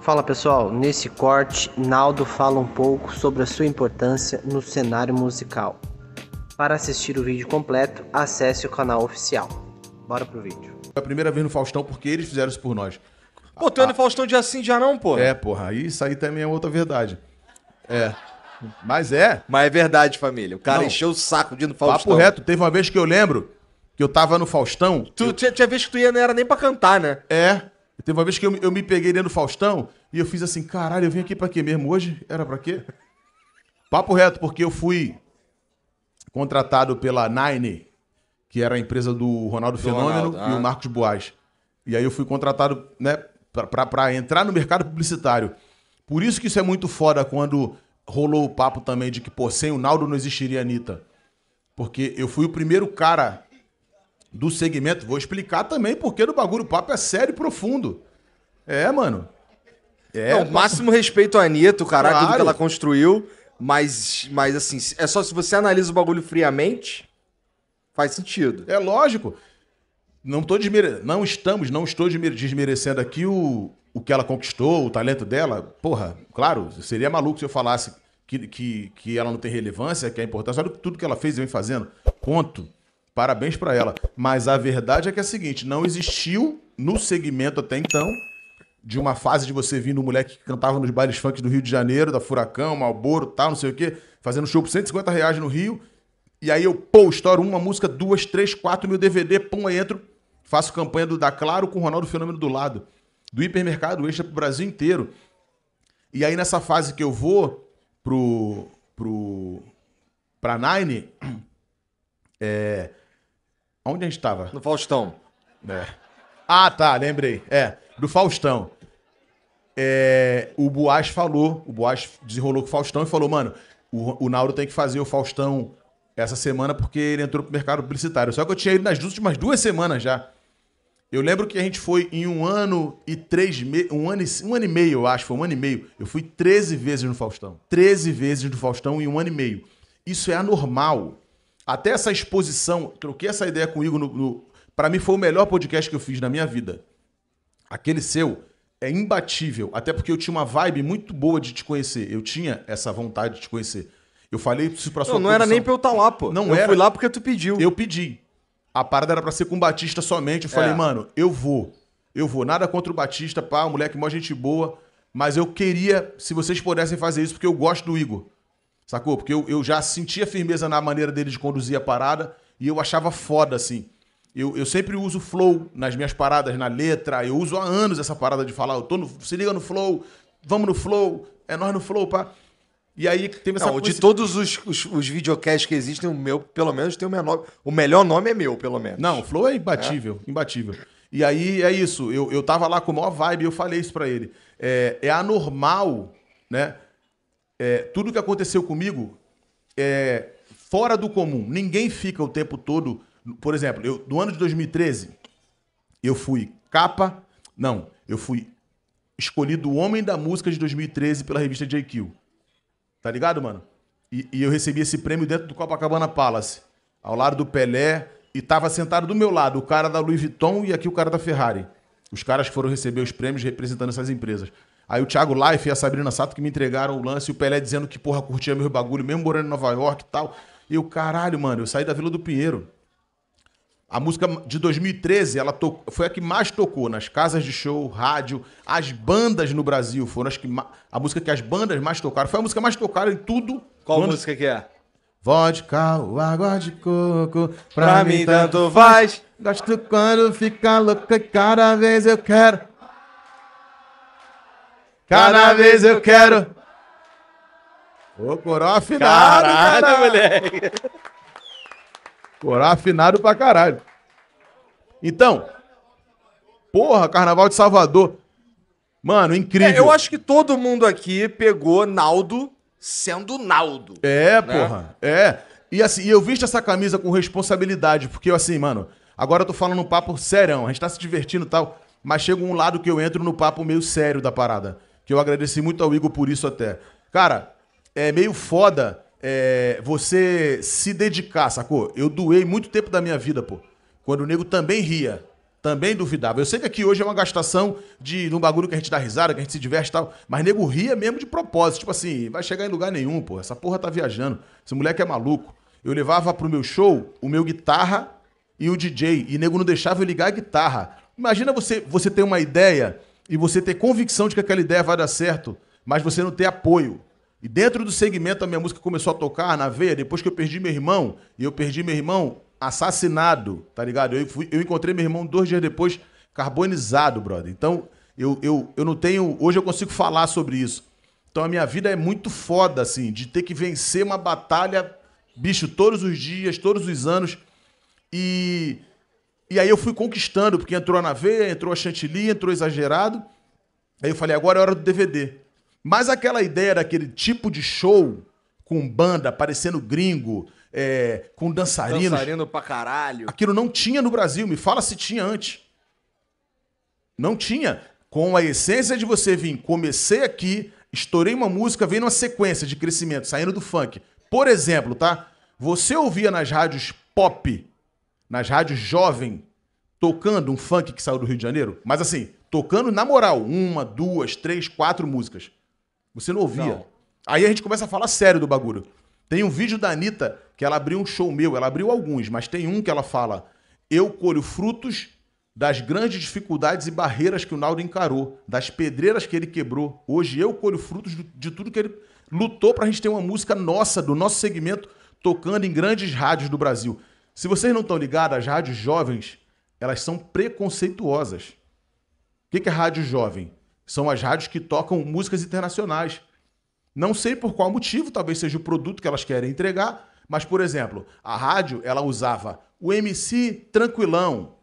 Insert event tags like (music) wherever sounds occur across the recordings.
Fala pessoal, nesse corte, Naldo fala um pouco sobre a sua importância no cenário musical. Para assistir o vídeo completo, acesse o canal oficial. Bora pro vídeo. É a primeira vez no Faustão porque eles fizeram isso por nós. Pô, tu é no Faustão de assim já não, pô. É, porra, isso aí também é outra verdade. É. Mas é. Mas é verdade, família. O cara não. encheu o saco de ir no Faustão. Papo reto, teve uma vez que eu lembro que eu tava no Faustão. Tu, eu... tinha, tinha vez que tu ia, não era nem pra cantar, né? É. Teve uma vez que eu, eu me peguei dentro do Faustão e eu fiz assim, caralho, eu vim aqui pra quê mesmo? Hoje era pra quê? Papo reto, porque eu fui contratado pela Nine, que era a empresa do Ronaldo do Fenômeno Ronaldo, ah. e o ah. Marcos Boas. E aí eu fui contratado, né, para entrar no mercado publicitário. Por isso que isso é muito foda quando rolou o papo também de que, pô, sem o Naldo não existiria a Anitta. Porque eu fui o primeiro cara do segmento. Vou explicar também porque do bagulho o papo é sério e profundo. É, mano. É, o máximo respeito à Anitta, o caralho, claro. que ela construiu. Mas, mas assim, é só se você analisa o bagulho friamente, faz sentido. É lógico. Não tô desmere... não estamos, não estou desmerecendo aqui o, o que ela conquistou, o talento dela. Porra, claro, seria maluco se eu falasse que, que, que ela não tem relevância, que é importante Olha tudo que ela fez e vem fazendo. Ponto. Parabéns para ela. Mas a verdade é que é a seguinte: não existiu no segmento até então de uma fase de você vindo um moleque que cantava nos bailes funk do Rio de Janeiro, da Furacão, Malboro, tal, não sei o quê, fazendo show por 150 reais no Rio. E aí eu, pô, estouro uma música, duas, três, quatro, mil DVD, pum, aí entro, faço campanha do Da Claro com o Ronaldo Fenômeno do lado. Do hipermercado extra pro Brasil inteiro. E aí nessa fase que eu vou pro. pro pra Nine, (clears throat) é, Onde a gente estava? No Faustão. É. Ah, tá, lembrei. É, do Faustão. É, o Boas falou, o Boas desenrolou com o Faustão e falou, mano, o, o Nauro tem que fazer o Faustão essa semana porque ele entrou pro mercado publicitário. Só que eu tinha ido nas últimas duas semanas já. Eu lembro que a gente foi em um ano e três meses. Um ano, um ano e meio, eu acho, foi um ano e meio. Eu fui 13 vezes no Faustão. 13 vezes no Faustão em um ano e meio. Isso é anormal. Até essa exposição, troquei essa ideia com o Igor. No, no para mim foi o melhor podcast que eu fiz na minha vida. Aquele seu é imbatível. Até porque eu tinha uma vibe muito boa de te conhecer. Eu tinha essa vontade de te conhecer. Eu falei isso pra sua Não, não era nem pra eu estar tá lá, pô. Não eu era. fui lá porque tu pediu. Eu pedi. A parada era pra ser com o Batista somente. Eu falei, é. mano, eu vou. Eu vou. Nada contra o Batista, pá, moleque, é mó gente boa. Mas eu queria, se vocês pudessem fazer isso, porque eu gosto do Igor. Sacou? Porque eu, eu já sentia firmeza na maneira dele de conduzir a parada e eu achava foda, assim. Eu, eu sempre uso flow nas minhas paradas, na letra. Eu uso há anos essa parada de falar, eu tô no, se liga no flow, vamos no flow, é nós no flow, pá. E aí teve essa Não, coisa... de todos os, os, os videocasts que existem, o meu, pelo menos, tem o menor. O melhor nome é meu, pelo menos. Não, o Flow é imbatível, é? imbatível. E aí é isso, eu, eu tava lá com a maior vibe, eu falei isso para ele. É, é anormal, né? é, tudo que aconteceu comigo é fora do comum. Ninguém fica o tempo todo. Por exemplo, eu, no ano de 2013, eu fui capa. Não, eu fui escolhido o Homem da Música de 2013 pela revista JQ. Tá ligado, mano? E, e eu recebi esse prêmio dentro do Copacabana Palace, ao lado do Pelé, e tava sentado do meu lado o cara da Louis Vuitton e aqui o cara da Ferrari. Os caras foram receber os prêmios representando essas empresas. Aí o Thiago Life e a Sabrina Sato que me entregaram o lance e o Pelé dizendo que, porra, curtia meu bagulho, mesmo morando em Nova York e tal. E eu, caralho, mano, eu saí da Vila do Pinheiro. A música de 2013, ela to... foi a que mais tocou nas casas de show, rádio, as bandas no Brasil foram as que ma... a música que as bandas mais tocaram. Foi a música mais tocada em tudo. Qual quando... música que é? Vodka, água de coco, pra, pra mim tanto faz. Gosto quando fica louca, cada vez eu quero Cada vez eu quero. Ô, coral afinado. Caralho, cara. moleque. Coral afinado pra caralho. Então, porra, Carnaval de Salvador. Mano, incrível. É, eu acho que todo mundo aqui pegou Naldo sendo Naldo. É, né? porra. É. E assim, eu visto essa camisa com responsabilidade, porque eu assim, mano, agora eu tô falando um papo serão, a gente tá se divertindo e tal, mas chega um lado que eu entro no papo meio sério da parada que eu agradeci muito ao Igor por isso até. Cara, é meio foda é, você se dedicar, sacou? Eu doei muito tempo da minha vida, pô. Quando o nego também ria, também duvidava. Eu sei que aqui hoje é uma gastação de num bagulho que a gente dá risada, que a gente se diverte e tal, mas nego ria mesmo de propósito. Tipo assim, vai chegar em lugar nenhum, pô. Essa porra tá viajando. Esse moleque é maluco. Eu levava pro meu show o meu guitarra e o DJ, e nego não deixava eu ligar a guitarra. Imagina você, você ter uma ideia e você ter convicção de que aquela ideia vai dar certo, mas você não ter apoio. E dentro do segmento a minha música começou a tocar na veia depois que eu perdi meu irmão, e eu perdi meu irmão assassinado, tá ligado? Eu, fui, eu encontrei meu irmão dois dias depois carbonizado, brother. Então, eu, eu, eu não tenho. Hoje eu consigo falar sobre isso. Então a minha vida é muito foda, assim, de ter que vencer uma batalha, bicho, todos os dias, todos os anos. E e aí eu fui conquistando, porque entrou na veia, entrou a chantilly, entrou exagerado. Aí eu falei, agora é hora do DVD. Mas aquela ideia daquele tipo de show com banda, parecendo gringo, é, com dançarinos. Dançarino pra caralho. Aquilo não tinha no Brasil. Me fala se tinha antes. Não tinha. Com a essência de você vir, comecei aqui, estourei uma música, veio numa sequência de crescimento, saindo do funk. Por exemplo, tá? Você ouvia nas rádios pop nas rádios jovem, tocando um funk que saiu do Rio de Janeiro, mas assim, tocando na moral, uma, duas, três, quatro músicas. Você não ouvia. Não. Aí a gente começa a falar sério do bagulho. Tem um vídeo da Anitta que ela abriu um show meu, ela abriu alguns, mas tem um que ela fala: Eu colho frutos das grandes dificuldades e barreiras que o Naldo encarou, das pedreiras que ele quebrou. Hoje eu colho frutos de tudo que ele lutou pra gente ter uma música nossa, do nosso segmento, tocando em grandes rádios do Brasil. Se vocês não estão ligados, as rádios jovens, elas são preconceituosas. O que é rádio jovem? São as rádios que tocam músicas internacionais. Não sei por qual motivo, talvez seja o produto que elas querem entregar, mas, por exemplo, a rádio ela usava o MC Tranquilão,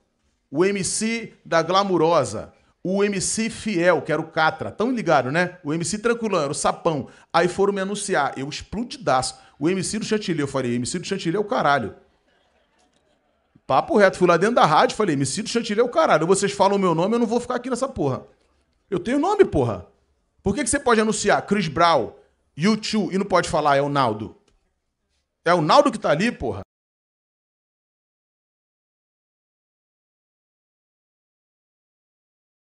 o MC da Glamurosa, o MC Fiel, que era o Catra. Tão ligado, né? O MC Tranquilão, era o Sapão. Aí foram me anunciar, eu explodidaço. O MC do Chantilly, eu falei, MC do Chantilly é o caralho. Papo reto, fui lá dentro da rádio, falei, me sinto chantilly é o caralho. Vocês falam o meu nome, eu não vou ficar aqui nessa porra. Eu tenho nome, porra. Por que, que você pode anunciar Chris Brown, YouTube e não pode falar é o Naldo? É o Naldo que tá ali, porra.